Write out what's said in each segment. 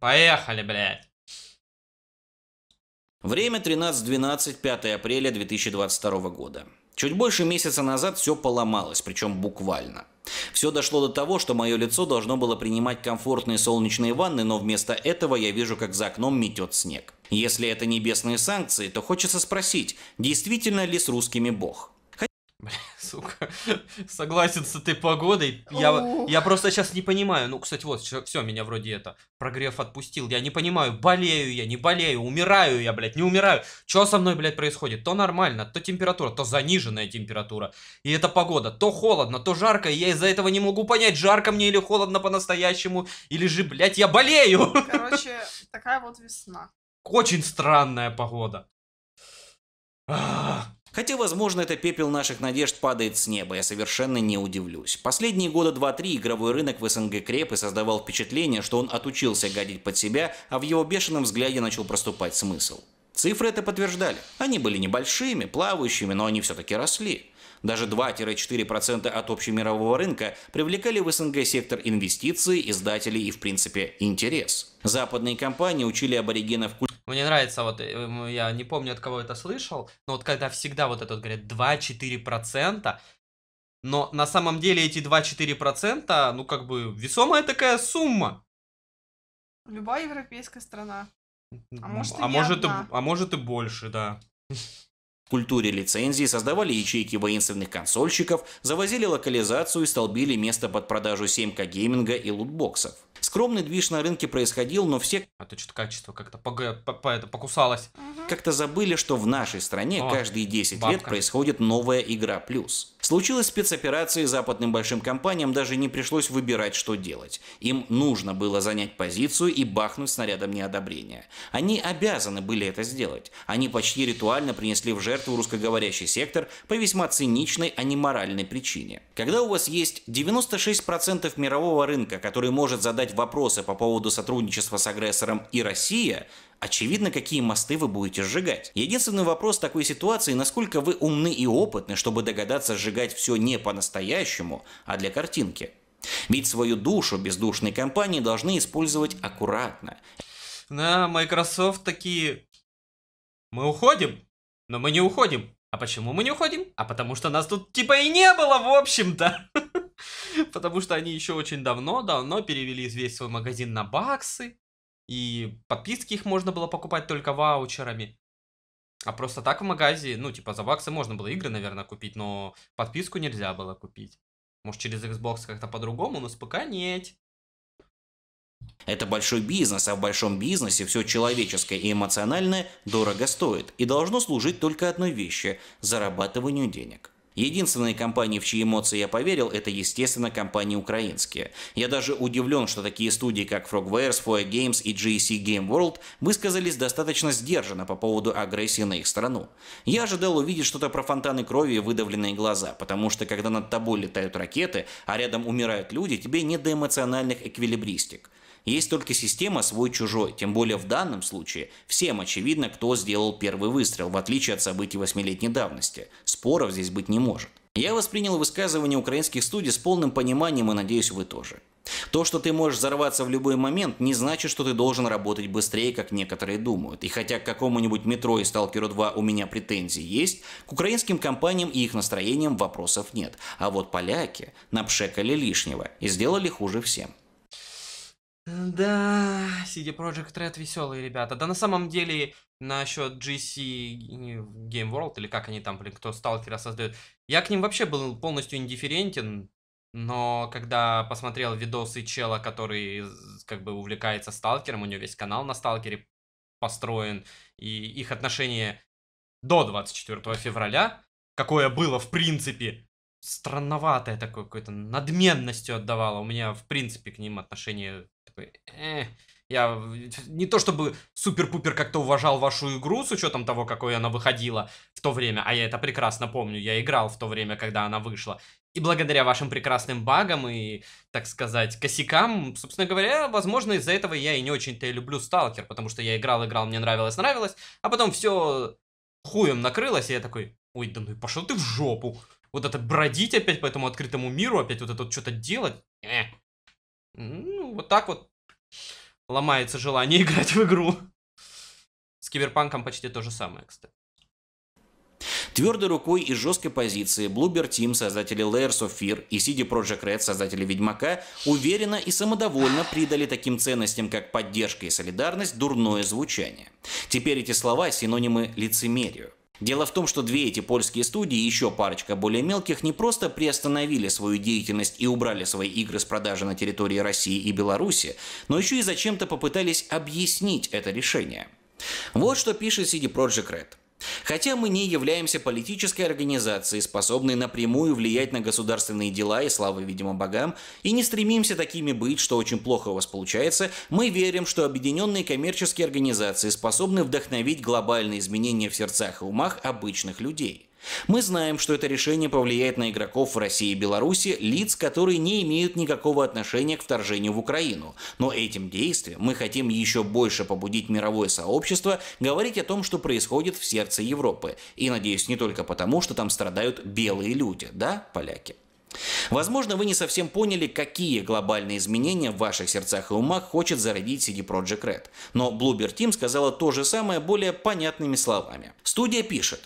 Поехали, блядь. Время 13-12, 5 апреля 2022 года. Чуть больше месяца назад все поломалось, причем буквально. Все дошло до того, что мое лицо должно было принимать комфортные солнечные ванны, но вместо этого я вижу, как за окном метет снег. Если это небесные санкции, то хочется спросить, действительно ли с русскими бог? Бля, сука, согласен с этой погодой. Я, я просто сейчас не понимаю. Ну, кстати, вот, все, меня вроде это, прогрев отпустил. Я не понимаю, болею я, не болею, умираю я, блядь, не умираю. Что со мной, блядь, происходит? То нормально, то температура, то заниженная температура. И это погода. То холодно, то жарко. И я из-за этого не могу понять, жарко мне или холодно по-настоящему. Или же, блядь, я болею. Короче, такая вот весна. Очень странная погода. А Хотя, возможно, это пепел наших надежд падает с неба, я совершенно не удивлюсь. Последние года 2-3 игровой рынок в СНГ креп и создавал впечатление, что он отучился гадить под себя, а в его бешеном взгляде начал проступать смысл. Цифры это подтверждали. Они были небольшими, плавающими, но они все-таки росли. Даже 2-4% от общемирового рынка привлекали в СНГ сектор инвестиций, издателей и, в принципе, интерес. Западные компании учили аборигенов мне нравится, вот э, я не помню, от кого это слышал, но вот когда всегда вот этот говорят 2-4%, но на самом деле эти 2-4%, ну как бы весомая такая сумма. Любая европейская страна. А, а может, и может, и, а может и больше, да культуре лицензии создавали ячейки воинственных консольщиков, завозили локализацию и столбили место под продажу 7К гейминга и лутбоксов. Скромный движ на рынке происходил, но все... Это а что-то качество как-то по, по, по, это покусалось. Как-то забыли, что в нашей стране О, каждые 10 бабка. лет происходит новая игра плюс. Случилась спецоперация, и западным большим компаниям даже не пришлось выбирать, что делать. Им нужно было занять позицию и бахнуть снарядом неодобрения. Они обязаны были это сделать. Они почти ритуально принесли в жертву русскоговорящий сектор по весьма циничной, а не моральной причине. Когда у вас есть 96% мирового рынка, который может задать вопросы по поводу сотрудничества с агрессором и Россия – Очевидно, какие мосты вы будете сжигать. Единственный вопрос такой ситуации, насколько вы умны и опытны, чтобы догадаться сжигать все не по-настоящему, а для картинки. Ведь свою душу бездушной компании должны использовать аккуратно. На Microsoft такие... Мы уходим, но мы не уходим. А почему мы не уходим? А потому что нас тут типа и не было, в общем-то. Потому что они еще очень давно, давно перевели весь свой магазин на баксы. И подписки их можно было покупать только ваучерами. А просто так в магазе, ну, типа, за баксы можно было игры, наверное, купить, но подписку нельзя было купить. Может, через Xbox как-то по-другому, но с ПК нет. Это большой бизнес, а в большом бизнесе все человеческое и эмоциональное дорого стоит и должно служить только одной вещи – зарабатыванию денег. Единственные компании, в чьи эмоции я поверил, это, естественно, компании украинские. Я даже удивлен, что такие студии, как Frogwares, Foya Games и GEC Game World высказались достаточно сдержанно по поводу агрессии на их страну. Я ожидал увидеть что-то про фонтаны крови и выдавленные глаза, потому что когда над тобой летают ракеты, а рядом умирают люди, тебе не до эмоциональных эквилибристик. Есть только система свой-чужой, тем более в данном случае всем очевидно, кто сделал первый выстрел, в отличие от событий восьмилетней давности. Споров здесь быть не может. Я воспринял высказывание украинских студий с полным пониманием и надеюсь вы тоже. То, что ты можешь взорваться в любой момент, не значит, что ты должен работать быстрее, как некоторые думают. И хотя к какому-нибудь метро и Сталкеру 2 у меня претензии есть, к украинским компаниям и их настроениям вопросов нет. А вот поляки напшекали лишнего и сделали хуже всем. Да, CD Project Red веселые ребята. Да на самом деле, насчет GC Game World, или как они там, блин, кто сталкера создает, я к ним вообще был полностью индифферентен, но когда посмотрел видосы чела, который как бы увлекается сталкером, у него весь канал на сталкере построен, и их отношение до 24 февраля, какое было в принципе, странноватое такое, какой-то надменностью отдавало. У меня в принципе к ним отношение такой, э, я не то чтобы супер-пупер как-то уважал вашу игру с учетом того, какой она выходила в то время, а я это прекрасно помню, я играл в то время, когда она вышла. И благодаря вашим прекрасным багам и, так сказать, косякам, собственно говоря, возможно, из-за этого я и не очень-то и люблю Сталкер, потому что я играл, играл, мне нравилось, нравилось, а потом все хуем накрылось, и я такой, ой, да ну и пошел ты в жопу. Вот это бродить опять по этому открытому миру, опять вот это вот что-то делать, э, ну, вот так вот ломается желание играть в игру. С Киберпанком почти то же самое, кстати. Твердой рукой и жесткой позиции Bluebird Team, создатели Layers of Fear и CD Projekt Red, создатели Ведьмака, уверенно и самодовольно придали таким ценностям, как поддержка и солидарность, дурное звучание. Теперь эти слова – синонимы лицемерию. Дело в том, что две эти польские студии и еще парочка более мелких не просто приостановили свою деятельность и убрали свои игры с продажи на территории России и Беларуси, но еще и зачем-то попытались объяснить это решение. Вот что пишет CD Projekt Red. Хотя мы не являемся политической организацией, способной напрямую влиять на государственные дела и славы, видимо, богам, и не стремимся такими быть, что очень плохо у вас получается, мы верим, что объединенные коммерческие организации способны вдохновить глобальные изменения в сердцах и умах обычных людей – мы знаем, что это решение повлияет на игроков в России и Беларуси, лиц, которые не имеют никакого отношения к вторжению в Украину. Но этим действием мы хотим еще больше побудить мировое сообщество говорить о том, что происходит в сердце Европы. И, надеюсь, не только потому, что там страдают белые люди, да, поляки? Возможно, вы не совсем поняли, какие глобальные изменения в ваших сердцах и умах хочет зародить CD Projekt Red. Но Bloober Team сказала то же самое более понятными словами. Студия пишет,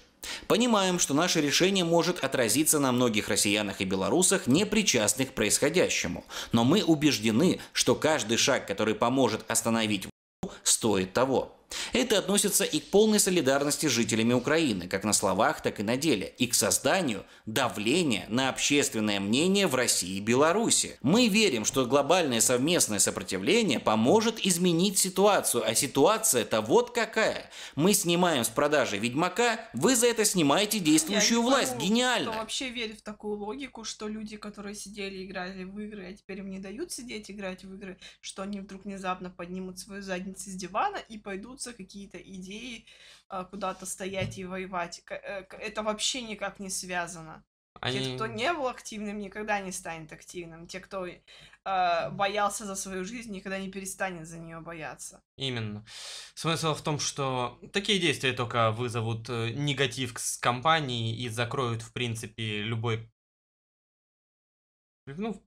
Понимаем, что наше решение может отразиться на многих россиянах и белорусах, не причастных к происходящему, но мы убеждены, что каждый шаг, который поможет остановить войну, стоит того. Это относится и к полной солидарности с жителями Украины, как на словах, так и на деле, и к созданию давления на общественное мнение в России и Беларуси. Мы верим, что глобальное совместное сопротивление поможет изменить ситуацию, а ситуация-то вот какая. Мы снимаем с продажи «Ведьмака», вы за это снимаете действующую власть. Пойму, Гениально! Кто вообще верю в такую логику, что люди, которые сидели и играли в игры, а теперь им не дают сидеть играть в игры, что они вдруг внезапно поднимут свою задницу с дивана и пойдут рвутся какие-то идеи а, куда-то стоять и воевать. Э, это вообще никак не связано. Они... Те, кто не был активным, никогда не станет активным. Те, кто э, боялся за свою жизнь, никогда не перестанет за нее бояться. Именно. Смысл в том, что такие действия только вызовут э, негатив с компании и закроют, в принципе, любой... Ну,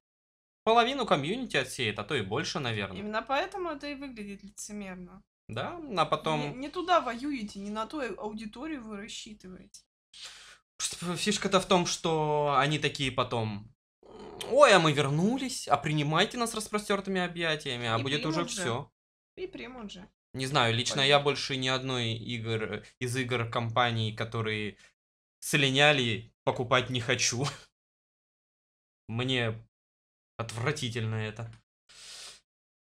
половину комьюнити отсеет, а то и больше, наверное. Именно поэтому это и выглядит лицемерно. Да, а потом... Не, не туда воюете, не на ту аудиторию вы рассчитываете. Фишка-то в том, что они такие потом... Ой, а мы вернулись, а принимайте нас распростертыми объятиями, а И будет уже все. И примут же. Не знаю, лично Понятно. я больше ни одной игр из игр компаний, которые слиняли, покупать не хочу. Мне отвратительно это.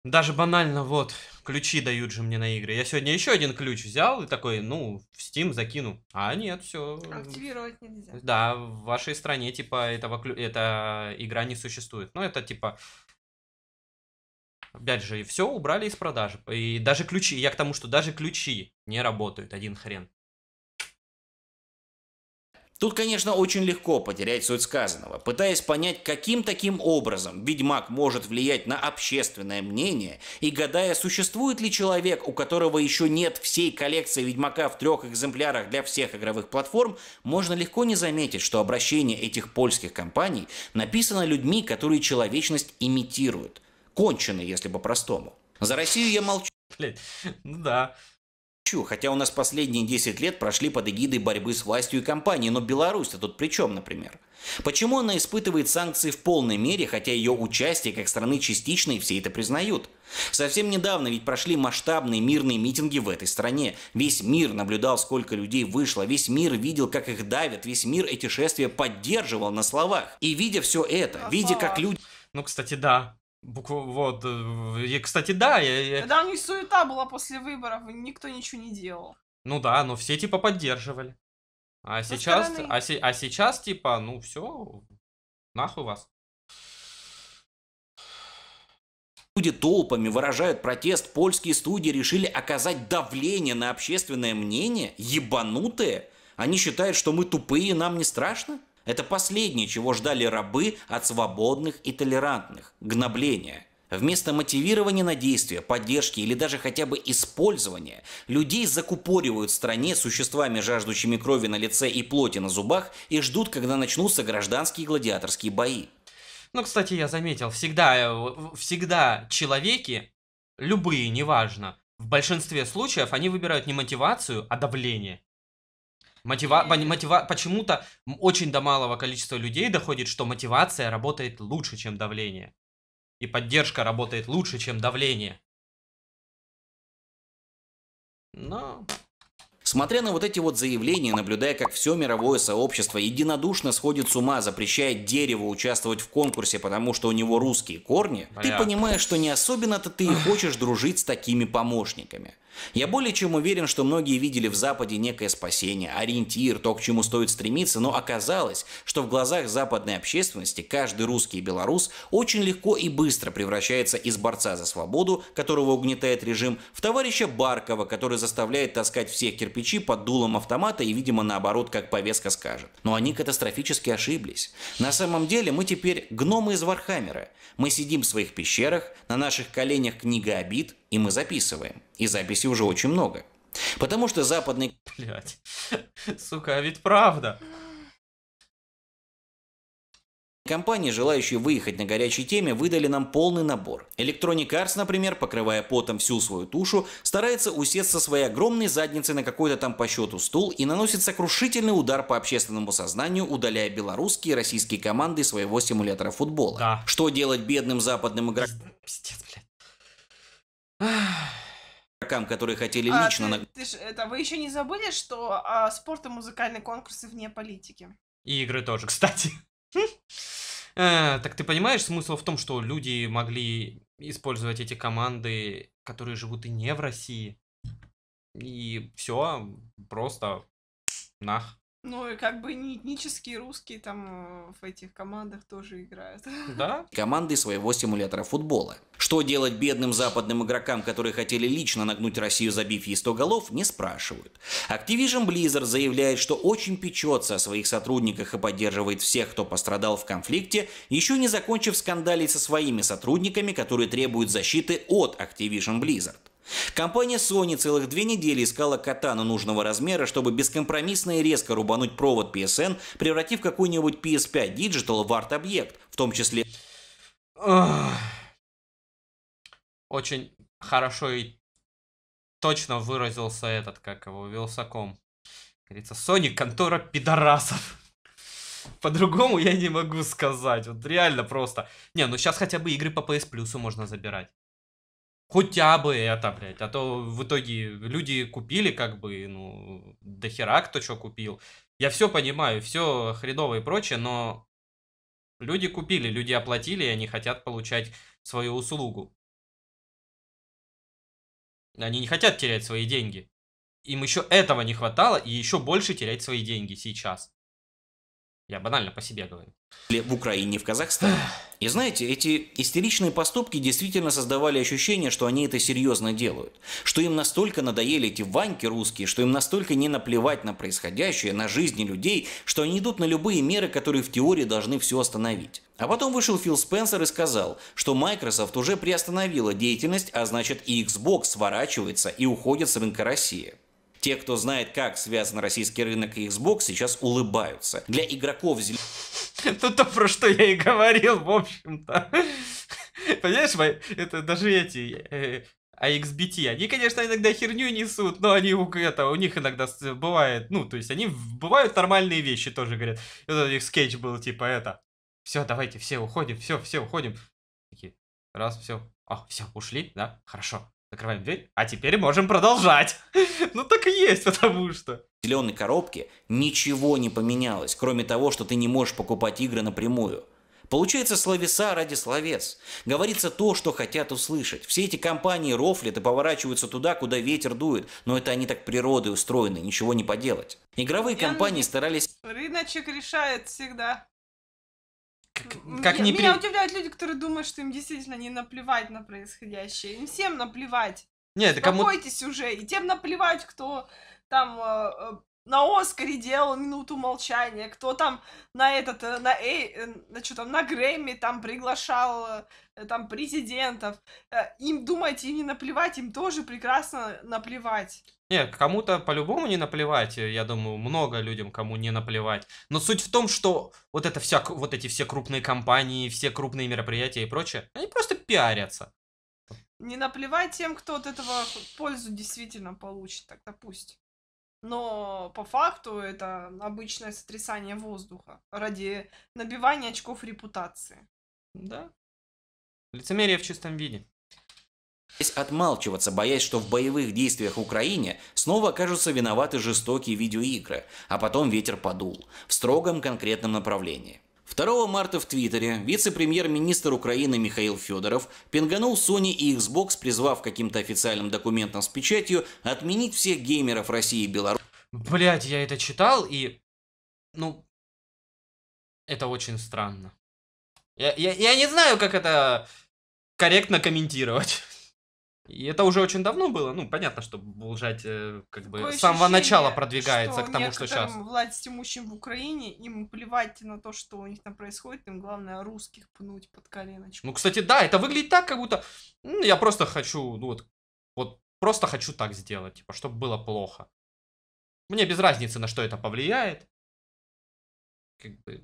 Даже банально, вот, ключи дают же мне на игры. Я сегодня еще один ключ взял и такой, ну, в Steam закину. А нет, все. Активировать нельзя. Да, в вашей стране, типа, этого ключ... эта игра не существует. Ну, это, типа, опять же, все убрали из продажи. И даже ключи, я к тому, что даже ключи не работают, один хрен. Тут, конечно, очень легко потерять суть сказанного, пытаясь понять, каким таким образом ведьмак может влиять на общественное мнение и гадая, существует ли человек, у которого еще нет всей коллекции ведьмака в трех экземплярах для всех игровых платформ, можно легко не заметить, что обращение этих польских компаний написано людьми, которые человечность имитируют. конченые, если по-простому. За Россию я молчу. Блять, ну да хотя у нас последние 10 лет прошли под эгидой борьбы с властью и компанией, но Беларусь-то тут при чем, например? Почему она испытывает санкции в полной мере, хотя ее участие как страны частично и все это признают? Совсем недавно ведь прошли масштабные мирные митинги в этой стране. Весь мир наблюдал, сколько людей вышло, весь мир видел, как их давят, весь мир эти шествия поддерживал на словах. И видя все это, видя, как люди... Ну, кстати, да, Буква, вот, э, и, кстати, да. Я, я... Когда у них суета была после выборов, никто ничего не делал. Ну да, но все типа поддерживали. А Со сейчас, а, се, а сейчас типа, ну все, нахуй вас. Люди толпами выражают протест, польские студии решили оказать давление на общественное мнение, ебанутые. Они считают, что мы тупые, нам не страшно? Это последнее, чего ждали рабы от свободных и толерантных – Гнобление. Вместо мотивирования на действия, поддержки или даже хотя бы использования, людей закупоривают в стране существами, жаждущими крови на лице и плоти на зубах, и ждут, когда начнутся гражданские гладиаторские бои. Ну, кстати, я заметил, всегда, э, всегда человеки, любые, неважно, в большинстве случаев они выбирают не мотивацию, а давление. Мотива... Мотива... Почему-то очень до малого количества людей доходит, что мотивация работает лучше, чем давление. И поддержка работает лучше, чем давление. Но... Смотря на вот эти вот заявления, наблюдая, как все мировое сообщество единодушно сходит с ума, запрещая дереву участвовать в конкурсе, потому что у него русские корни, Бля. ты понимаешь, что не особенно-то ты хочешь дружить с такими помощниками. Я более чем уверен, что многие видели в Западе некое спасение, ориентир, то, к чему стоит стремиться, но оказалось, что в глазах западной общественности каждый русский и белорус очень легко и быстро превращается из борца за свободу, которого угнетает режим, в товарища Баркова, который заставляет таскать все кирпичи под дулом автомата и, видимо, наоборот, как повестка скажет. Но они катастрофически ошиблись. На самом деле мы теперь гномы из Вархаммера. Мы сидим в своих пещерах, на наших коленях книга обид, и мы записываем. И записей уже очень много. Потому что западный... Блять, сука, а ведь правда. Компании, желающие выехать на горячей теме, выдали нам полный набор. Electronic Arts, например, покрывая потом всю свою тушу, старается усесться своей огромной задницей на какой-то там по счету стул и наносит сокрушительный удар по общественному сознанию, удаляя белорусские и российские команды своего симулятора футбола. Да. Что делать бедным западным игрокам? Пиздец, блядь игрокам, которые хотели а, лично... Ты, на... ты ж, это, вы еще не забыли, что а, спорт и музыкальные конкурсы вне политики? И игры тоже, кстати. Э, так ты понимаешь, смысл в том, что люди могли использовать эти команды, которые живут и не в России. И все, просто нах. Ну и как бы не этнические русские там э, в этих командах тоже играют. Да? Команды своего симулятора футбола. Что делать бедным западным игрокам, которые хотели лично нагнуть Россию, забив ей 100 голов, не спрашивают. Activision Blizzard заявляет, что очень печется о своих сотрудниках и поддерживает всех, кто пострадал в конфликте, еще не закончив скандалить со своими сотрудниками, которые требуют защиты от Activision Blizzard. Компания Sony целых две недели искала катану нужного размера, чтобы бескомпромиссно и резко рубануть провод PSN, превратив какую нибудь PS5 Digital в арт-объект, в том числе... Очень хорошо и точно выразился этот, как его, Вилсаком. Говорится, Sony контора пидорасов. По-другому я не могу сказать. Вот реально просто. Не, ну сейчас хотя бы игры по PS Plus можно забирать. Хотя бы это, блядь. А то в итоге люди купили, как бы, ну, до хера кто что купил. Я все понимаю, все хреново и прочее, но люди купили, люди оплатили, и они хотят получать свою услугу. Они не хотят терять свои деньги. Им еще этого не хватало, и еще больше терять свои деньги сейчас. Я банально по себе говорю. В Украине, в Казахстане. И знаете, эти истеричные поступки действительно создавали ощущение, что они это серьезно делают. Что им настолько надоели эти ваньки русские, что им настолько не наплевать на происходящее, на жизни людей, что они идут на любые меры, которые в теории должны все остановить. А потом вышел Фил Спенсер и сказал, что Microsoft уже приостановила деятельность, а значит и Xbox сворачивается и уходит с рынка России. Те, кто знает, как связан российский рынок и Xbox, сейчас улыбаются. Для игроков зеленых... Это то, про что я и говорил, в общем-то. Понимаешь, мои. это даже эти а э, XBT, э, они, конечно, иногда херню несут, но они у, это, у них иногда бывает, ну, то есть они бывают нормальные вещи тоже, говорят. Это вот у них скетч был, типа, это, все, давайте, все уходим, все, все уходим. Такие, раз, все, а, все, ушли, да, хорошо. Закрываем дверь. А теперь можем продолжать. ну так и есть, потому что. В зеленой коробке ничего не поменялось, кроме того, что ты не можешь покупать игры напрямую. Получается словеса ради словес. Говорится то, что хотят услышать. Все эти компании рофлят и поворачиваются туда, куда ветер дует. Но это они так природой устроены, ничего не поделать. Игровые Я компании не... старались... Рыночек решает всегда как меня, при... удивляют люди, которые думают, что им действительно не наплевать на происходящее. Им всем наплевать. Нет, это кому... Бойтесь уже. И тем наплевать, кто там э, э, на Оскаре делал минуту молчания, кто там на этот, э, на, эй э, на что там, на Грэмми там приглашал там президентов. им, думайте, им не наплевать, им тоже прекрасно наплевать. Не, кому-то по-любому не наплевать, э, я думаю, много людям, кому не наплевать. Но суть в том, что вот, это вся, вот эти все крупные компании, все крупные мероприятия и прочее, они просто пиарятся. Не наплевать тем, кто от этого пользу действительно получит, так допустим. Но по факту это обычное сотрясание воздуха ради набивания очков репутации. Да. Лицемерие в чистом виде отмалчиваться, боясь, что в боевых действиях в Украине снова окажутся виноваты жестокие видеоигры, а потом ветер подул в строгом конкретном направлении. 2 марта в Твиттере вице-премьер-министр Украины Михаил Федоров пинганул Sony и Xbox, призвав каким-то официальным документом с печатью отменить всех геймеров России и Беларуси. Блять, я это читал и... Ну... Это очень странно. Я, я, я не знаю, как это корректно комментировать. И это уже очень давно было. Ну, понятно, что Булжать э, как бы с самого начала продвигается к тому, что сейчас. власть имущим в Украине, им плевать на то, что у них там происходит, им главное русских пнуть под коленочку. Ну, кстати, да, это выглядит так, как будто ну, я просто хочу, ну, вот, вот просто хочу так сделать, типа, чтобы было плохо. Мне без разницы, на что это повлияет. Как бы,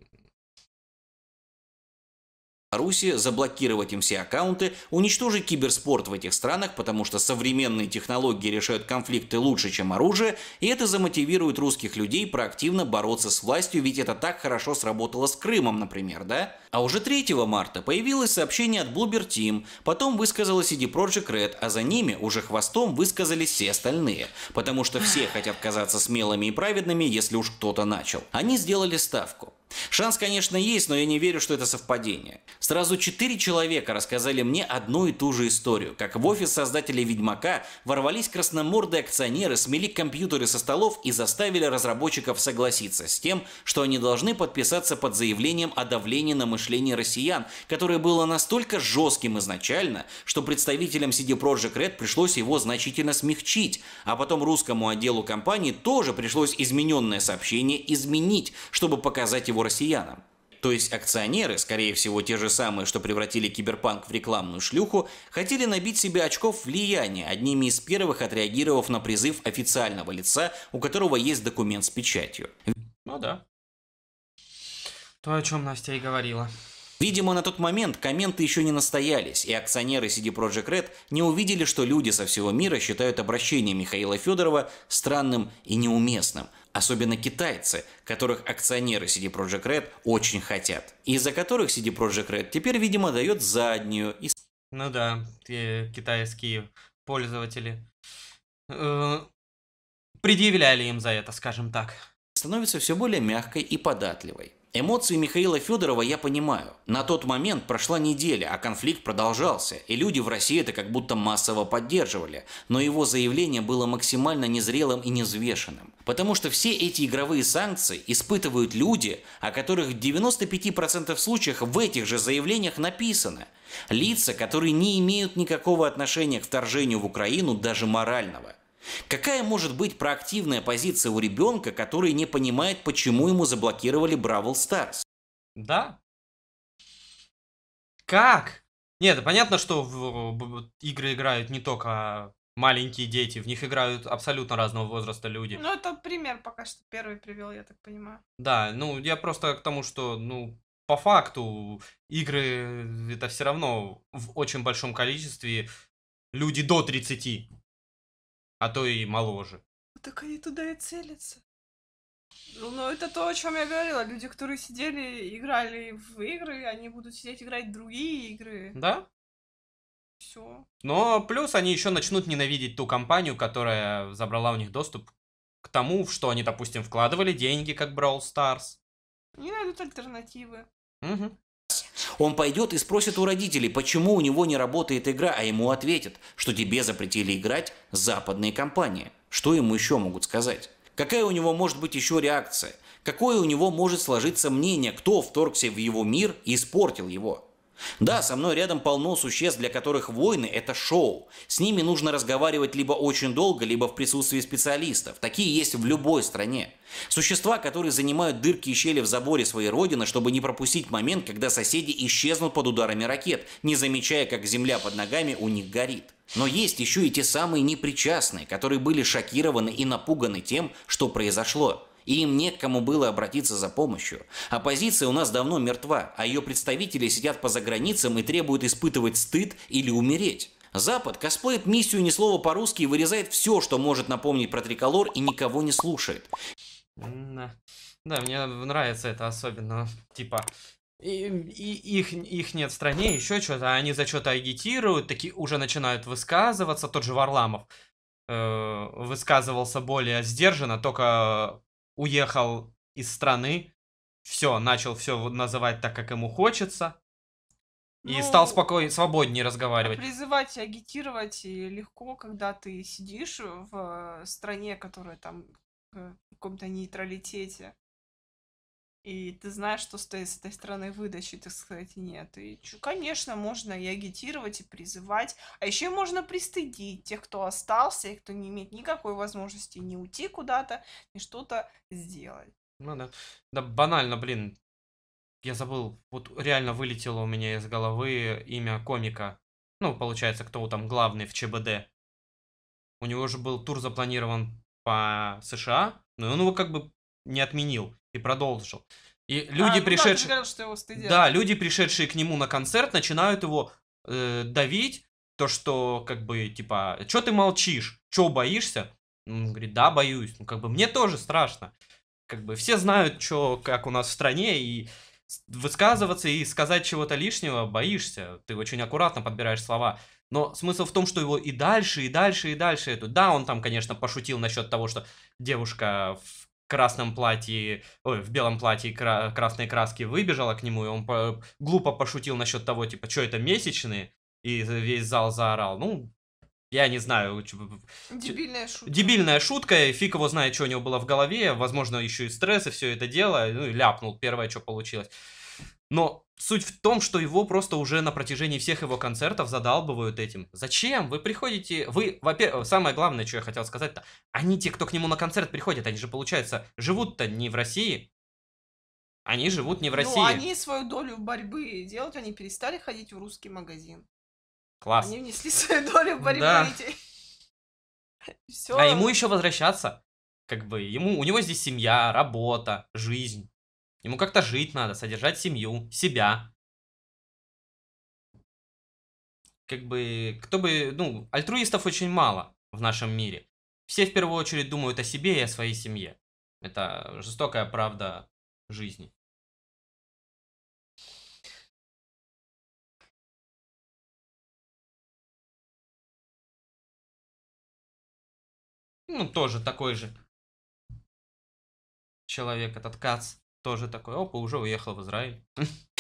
Руси, заблокировать им все аккаунты, уничтожить киберспорт в этих странах, потому что современные технологии решают конфликты лучше, чем оружие, и это замотивирует русских людей проактивно бороться с властью, ведь это так хорошо сработало с Крымом, например, да? А уже 3 марта появилось сообщение от Bloober Team, потом высказала CD Projekt Red, а за ними уже хвостом высказались все остальные, потому что все хотят казаться смелыми и праведными, если уж кто-то начал. Они сделали ставку. Шанс, конечно, есть, но я не верю, что это совпадение. Сразу четыре человека рассказали мне одну и ту же историю, как в офис создателей «Ведьмака» ворвались красномордые акционеры, смели компьютеры со столов и заставили разработчиков согласиться с тем, что они должны подписаться под заявлением о давлении на мышление россиян, которое было настолько жестким изначально, что представителям CD Projekt Red пришлось его значительно смягчить, а потом русскому отделу компании тоже пришлось измененное сообщение изменить, чтобы показать его россиянам. То есть акционеры, скорее всего те же самые, что превратили киберпанк в рекламную шлюху, хотели набить себе очков влияния, одними из первых отреагировав на призыв официального лица, у которого есть документ с печатью. Ну да. То, о чем Настя и говорила. Видимо, на тот момент комменты еще не настоялись, и акционеры CD Projekt Red не увидели, что люди со всего мира считают обращение Михаила Федорова странным и неуместным – особенно китайцы, которых акционеры CD Projekt Red очень хотят, из-за которых CD Projekt Red теперь, видимо, дает заднюю. И... Ну да, китайские пользователи э, предъявляли им за это, скажем так. Становится все более мягкой и податливой. Эмоции Михаила Федорова я понимаю. На тот момент прошла неделя, а конфликт продолжался, и люди в России это как будто массово поддерживали, но его заявление было максимально незрелым и незвешенным. Потому что все эти игровые санкции испытывают люди, о которых в 95% случаях в этих же заявлениях написано. Лица, которые не имеют никакого отношения к вторжению в Украину, даже морального. Какая может быть проактивная позиция у ребенка, который не понимает, почему ему заблокировали Бравл Старс? Да. Как? Нет, понятно, что в игры играют не только маленькие дети, в них играют абсолютно разного возраста люди. Ну, это пример пока что первый привел, я так понимаю. Да, ну, я просто к тому, что, ну, по факту игры это все равно в очень большом количестве люди до 30 а то и моложе. Так они туда и целятся. Ну, ну, это то, о чем я говорила. Люди, которые сидели, играли в игры, они будут сидеть играть в другие игры. Да? Все. Но плюс они еще начнут ненавидеть ту компанию, которая забрала у них доступ к тому, в что они, допустим, вкладывали деньги, как Brawl Stars. Не найдут альтернативы. Угу. Он пойдет и спросит у родителей, почему у него не работает игра, а ему ответят, что тебе запретили играть западные компании. Что ему еще могут сказать? Какая у него может быть еще реакция? Какое у него может сложиться мнение, кто вторгся в его мир и испортил его? Да, со мной рядом полно существ, для которых войны – это шоу. С ними нужно разговаривать либо очень долго, либо в присутствии специалистов. Такие есть в любой стране. Существа, которые занимают дырки и щели в заборе своей родины, чтобы не пропустить момент, когда соседи исчезнут под ударами ракет, не замечая, как земля под ногами у них горит. Но есть еще и те самые непричастные, которые были шокированы и напуганы тем, что произошло и им не к кому было обратиться за помощью. Оппозиция у нас давно мертва, а ее представители сидят по заграницам и требуют испытывать стыд или умереть. Запад косплеит миссию ни слова по-русски и вырезает все, что может напомнить про триколор и никого не слушает. Да, да мне нравится это особенно, типа, и, и, их, их нет в стране, еще что-то, а они за что-то агитируют, такие уже начинают высказываться, тот же Варламов э, высказывался более сдержанно, только уехал из страны, все, начал все называть так, как ему хочется. Ну, и стал спокойнее, свободнее разговаривать. Призывать, агитировать легко, когда ты сидишь в э, стране, которая там э, в каком-то нейтралитете. И ты знаешь, что стоит с этой стороны выдачи, так сказать, нет. И, конечно, можно и агитировать, и призывать. А еще можно пристыдить тех, кто остался, и кто не имеет никакой возможности не уйти куда-то, ни что-то сделать. Ну да. Да банально, блин. Я забыл, вот реально вылетело у меня из головы имя комика. Ну, получается, кто там главный в ЧБД. У него же был тур запланирован по США, но ну он его как бы не отменил и продолжил. И а, люди, а, ну пришедшие... Да, говорил, что его да, люди, пришедшие к нему на концерт, начинают его э, давить, то, что, как бы, типа, что ты молчишь? Чего боишься? Ну, он говорит, да, боюсь. Ну, как бы, мне тоже страшно. Как бы, все знают, что, как у нас в стране, и высказываться и сказать чего-то лишнего боишься. Ты очень аккуратно подбираешь слова. Но смысл в том, что его и дальше, и дальше, и дальше. Да, он там, конечно, пошутил насчет того, что девушка в красном платье, ой, в белом платье кра- красной краски выбежала к нему, и он по- глупо пошутил насчет того, типа, что это месячные, и весь зал заорал. Ну, я не знаю. Дебильная шутка. Дебильная шутка, и фиг его знает, что у него было в голове, возможно, еще и стресс, и все это дело, ну, и ляпнул первое, что получилось. Но Суть в том, что его просто уже на протяжении всех его концертов задалбывают этим. Зачем? Вы приходите... Вы, во-первых, самое главное, что я хотел сказать-то, они те, кто к нему на концерт приходят, они же, получается, живут-то не в России, они живут не в ну, России. Ну, они свою долю борьбы делать, они перестали ходить в русский магазин. Класс. Они внесли свою долю борьбы. Да. Все. А ему еще возвращаться. Как бы ему, у него здесь семья, работа, жизнь. Ему как-то жить надо, содержать семью, себя. Как бы, кто бы, ну, альтруистов очень мало в нашем мире. Все в первую очередь думают о себе и о своей семье. Это жестокая правда жизни. Ну, тоже такой же человек, этот Кац тоже такой, опа, уже уехал в Израиль.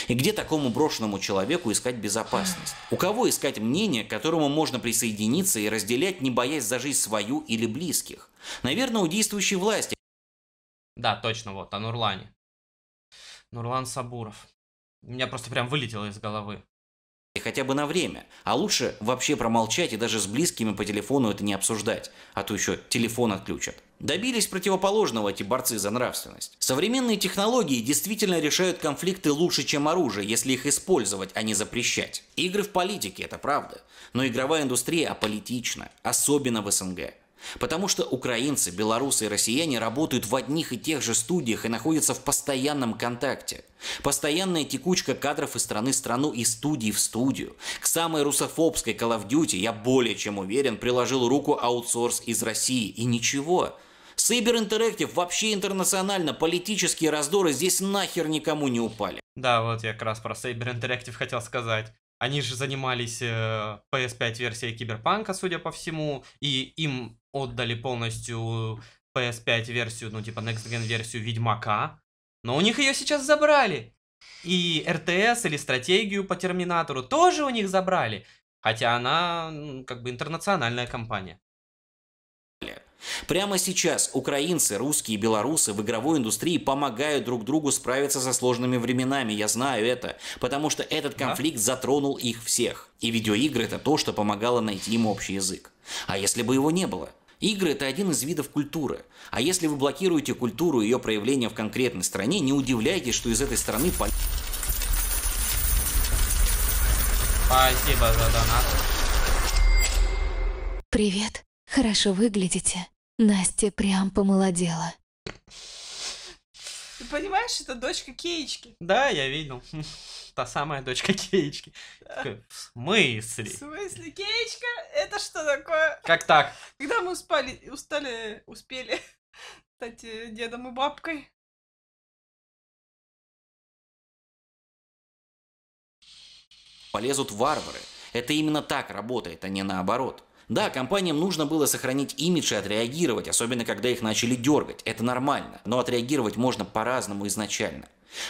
И где такому брошенному человеку искать безопасность? У кого искать мнение, к которому можно присоединиться и разделять, не боясь за жизнь свою или близких? Наверное, у действующей власти. Да, точно, вот, о а Нурлане. Нурлан Сабуров. У меня просто прям вылетело из головы хотя бы на время. А лучше вообще промолчать и даже с близкими по телефону это не обсуждать, а то еще телефон отключат. Добились противоположного эти борцы за нравственность. Современные технологии действительно решают конфликты лучше, чем оружие, если их использовать, а не запрещать. Игры в политике – это правда. Но игровая индустрия аполитична, особенно в СНГ. Потому что украинцы, белорусы и россияне работают в одних и тех же студиях и находятся в постоянном контакте. Постоянная текучка кадров из страны в страну и студии в студию. К самой русофобской Call of Duty, я более чем уверен, приложил руку аутсорс из России. И ничего. Cyber Interactive вообще интернационально, политические раздоры здесь нахер никому не упали. Да, вот я как раз про Cyber Interactive хотел сказать. Они же занимались э, PS5 версией Киберпанка, судя по всему, и им отдали полностью PS5 версию, ну типа Next Gen версию Ведьмака, но у них ее сейчас забрали. И РТС или стратегию по Терминатору тоже у них забрали. Хотя она как бы интернациональная компания. Прямо сейчас украинцы, русские и белорусы в игровой индустрии помогают друг другу справиться со сложными временами, я знаю это, потому что этот конфликт да? затронул их всех. И видеоигры это то, что помогало найти им общий язык. А если бы его не было? Игры – это один из видов культуры. А если вы блокируете культуру и ее проявление в конкретной стране, не удивляйтесь, что из этой страны... По... Спасибо за донат. Привет. Хорошо выглядите. Настя прям помолодела. Ты понимаешь, это дочка Кеечки. Да, я видел. Та самая дочка Кеечки. Мысли. В смысле, Кеечка? Это что такое? Как так? Когда мы успали, устали, успели стать э, дедом и бабкой. Полезут варвары. Это именно так работает, а не наоборот. Да, компаниям нужно было сохранить имидж и отреагировать, особенно когда их начали дергать. Это нормально. Но отреагировать можно по-разному изначально.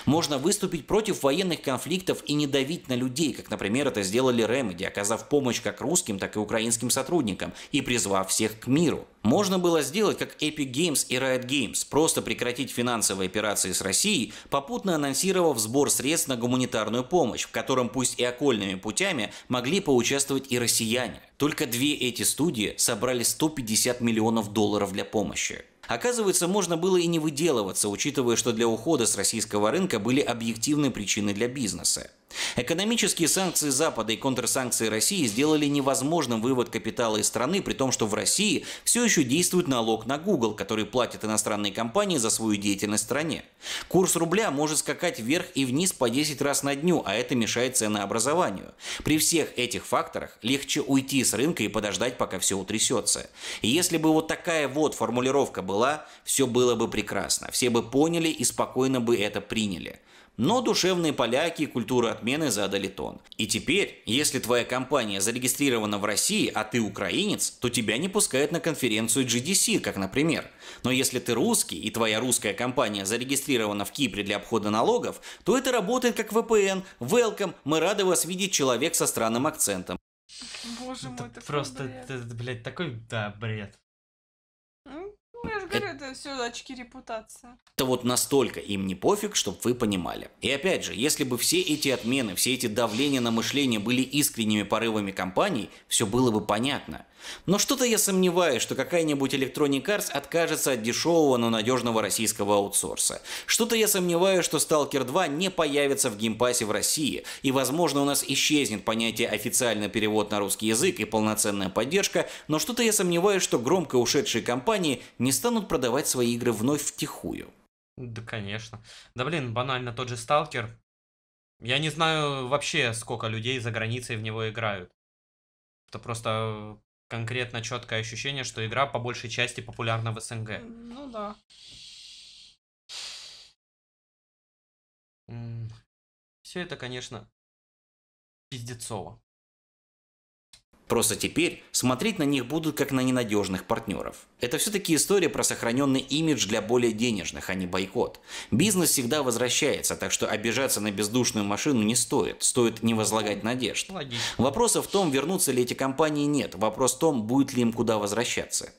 Можно выступить против военных конфликтов и не давить на людей, как, например, это сделали Ремеди, оказав помощь как русским, так и украинским сотрудникам и призвав всех к миру. Можно было сделать, как Epic Games и Riot Games, просто прекратить финансовые операции с Россией, попутно анонсировав сбор средств на гуманитарную помощь, в котором пусть и окольными путями могли поучаствовать и россияне. Только две эти студии собрали 150 миллионов долларов для помощи. Оказывается, можно было и не выделываться, учитывая, что для ухода с российского рынка были объективные причины для бизнеса. Экономические санкции Запада и контрсанкции России сделали невозможным вывод капитала из страны, при том, что в России все еще действует налог на Google, который платит иностранные компании за свою деятельность в стране. Курс рубля может скакать вверх и вниз по 10 раз на дню, а это мешает ценообразованию. При всех этих факторах легче уйти с рынка и подождать, пока все утрясется. И если бы вот такая вот формулировка была, все было бы прекрасно. Все бы поняли и спокойно бы это приняли. Но душевные поляки и культура отмены задали тон. И теперь, если твоя компания зарегистрирована в России, а ты украинец, то тебя не пускают на конференцию GDC, как например. Но если ты русский и твоя русская компания зарегистрирована в Кипре для обхода налогов, то это работает как VPN. Welcome, мы рады вас видеть, человек со странным акцентом. Боже мой, это просто, бред. это, блядь, такой, да, бред. Ну, я Выберу это все очки репутации. Это вот настолько им не пофиг, чтобы вы понимали. И опять же, если бы все эти отмены, все эти давления на мышление были искренними порывами компаний, все было бы понятно. Но что-то я сомневаюсь, что какая-нибудь Electronic Arts откажется от дешевого, но надежного российского аутсорса. Что-то я сомневаюсь, что Stalker 2 не появится в геймпассе в России, и возможно у нас исчезнет понятие официальный перевод на русский язык и полноценная поддержка, но что-то я сомневаюсь, что громко ушедшие компании не станут станут продавать свои игры вновь втихую. Да, конечно. Да, блин, банально тот же Сталкер. Я не знаю вообще, сколько людей за границей в него играют. Это просто конкретно четкое ощущение, что игра по большей части популярна в СНГ. Ну да. Все это, конечно, пиздецово. Просто теперь смотреть на них будут как на ненадежных партнеров. Это все-таки история про сохраненный имидж для более денежных, а не бойкот. Бизнес всегда возвращается, так что обижаться на бездушную машину не стоит. Стоит не возлагать надежд. Логично. в том, вернутся ли эти компании, нет. Вопрос в том, будет ли им куда возвращаться.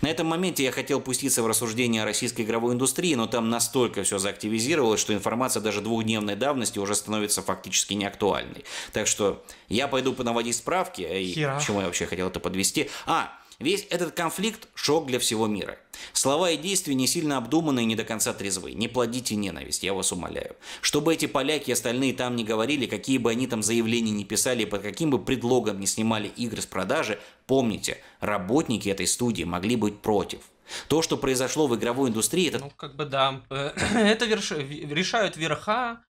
На этом моменте я хотел пуститься в рассуждение о российской игровой индустрии, но там настолько все заактивизировалось, что информация даже двухдневной давности уже становится фактически неактуальной. Так что я пойду наводить справки. А и yeah. чему я вообще хотел это подвести? А, Весь этот конфликт – шок для всего мира. Слова и действия не сильно обдуманные, и не до конца трезвые. Не плодите ненависть, я вас умоляю. Чтобы эти поляки и остальные там не говорили, какие бы они там заявления не писали и под каким бы предлогом не снимали игры с продажи, помните, работники этой студии могли быть против. То, что произошло в игровой индустрии, это... Ну, как бы да. Э, это верш... решают верха,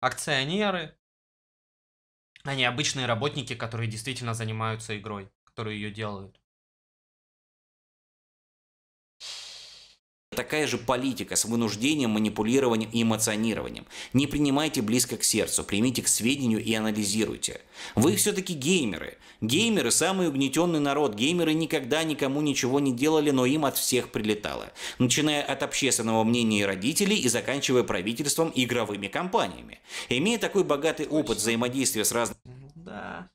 акционеры, а не обычные работники, которые действительно занимаются игрой, которые ее делают. такая же политика с вынуждением, манипулированием и эмоционированием. Не принимайте близко к сердцу, примите к сведению и анализируйте. Вы все-таки геймеры. Геймеры – самый угнетенный народ. Геймеры никогда никому ничего не делали, но им от всех прилетало. Начиная от общественного мнения и родителей и заканчивая правительством и игровыми компаниями. Имея такой богатый опыт взаимодействия с разными... Да.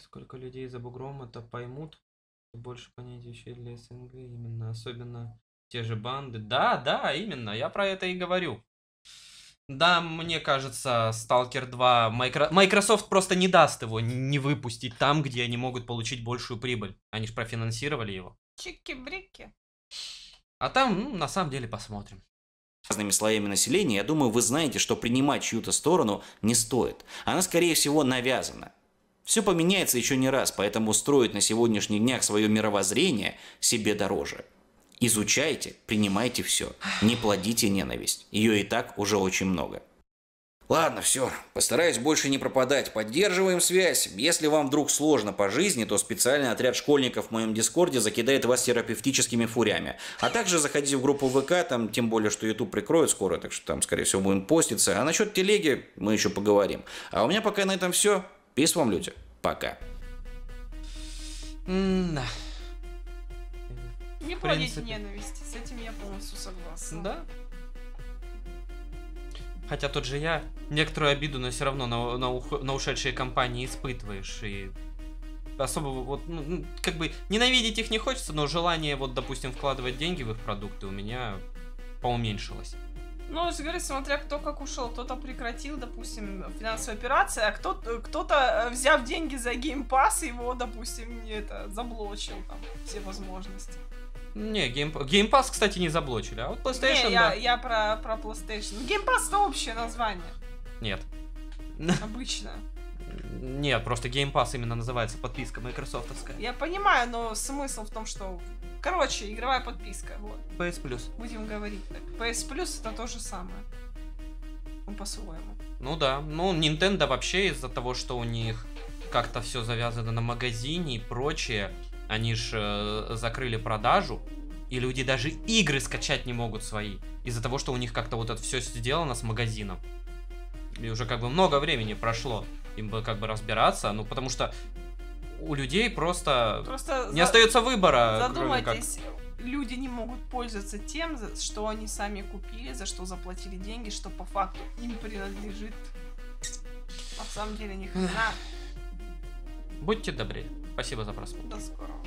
Сколько людей за бугром это поймут? больше понять еще для СНГ, именно, особенно те же банды. Да, да, именно, я про это и говорю. Да, мне кажется, Stalker 2, Microsoft просто не даст его не выпустить там, где они могут получить большую прибыль. Они же профинансировали его. Чики-брики. А там, ну, на самом деле, посмотрим разными слоями населения, я думаю, вы знаете, что принимать чью-то сторону не стоит. Она, скорее всего, навязана. Все поменяется еще не раз, поэтому строить на сегодняшних днях свое мировоззрение себе дороже. Изучайте, принимайте все, не плодите ненависть. Ее и так уже очень много. Ладно, все, постараюсь больше не пропадать. Поддерживаем связь. Если вам вдруг сложно по жизни, то специальный отряд школьников в моем дискорде закидает вас терапевтическими фурями. А также заходите в группу ВК, там тем более, что YouTube прикроет скоро, так что там, скорее всего, будем поститься. А насчет телеги мы еще поговорим. А у меня пока на этом все. Пис вам, люди. Пока. Да. Не плодить ненависти. С этим я полностью согласна. Да. Хотя тот же я некоторую обиду, но все равно на, на, ух, на ушедшие компании испытываешь. И особо вот, ну, как бы, ненавидеть их не хочется, но желание, вот, допустим, вкладывать деньги в их продукты у меня поуменьшилось. Ну, же говорю, смотря кто как ушел. Кто-то прекратил, допустим, финансовые операции, а кто-то, э, кто-то э, взяв деньги за Game Pass, его, допустим, не это, заблочил там все возможности. Не, Game, Game Pass, кстати, не заблочили, а вот PlayStation, не, я, да. я про, про PlayStation. Ну, Game Pass это общее название. Нет. Обычно. Нет, просто Game Pass именно называется подписка майкрософтовская. Я понимаю, но смысл в том, что Короче, игровая подписка. Вот. PS Plus. Будем говорить так. PS Plus это то же самое. Он ну, по-своему. Ну да. Ну, Nintendo вообще из-за того, что у них как-то все завязано на магазине и прочее, они же э, закрыли продажу, и люди даже игры скачать не могут свои. Из-за того, что у них как-то вот это все сделано с магазином. И уже как бы много времени прошло им бы как бы разбираться, ну потому что у людей просто, просто не за... остается выбора. Задумайтесь, как... люди не могут пользоваться тем, что они сами купили, за что заплатили деньги, что по факту им принадлежит. А в самом деле ни хрена. Будьте добры. Спасибо за просмотр. До скорого.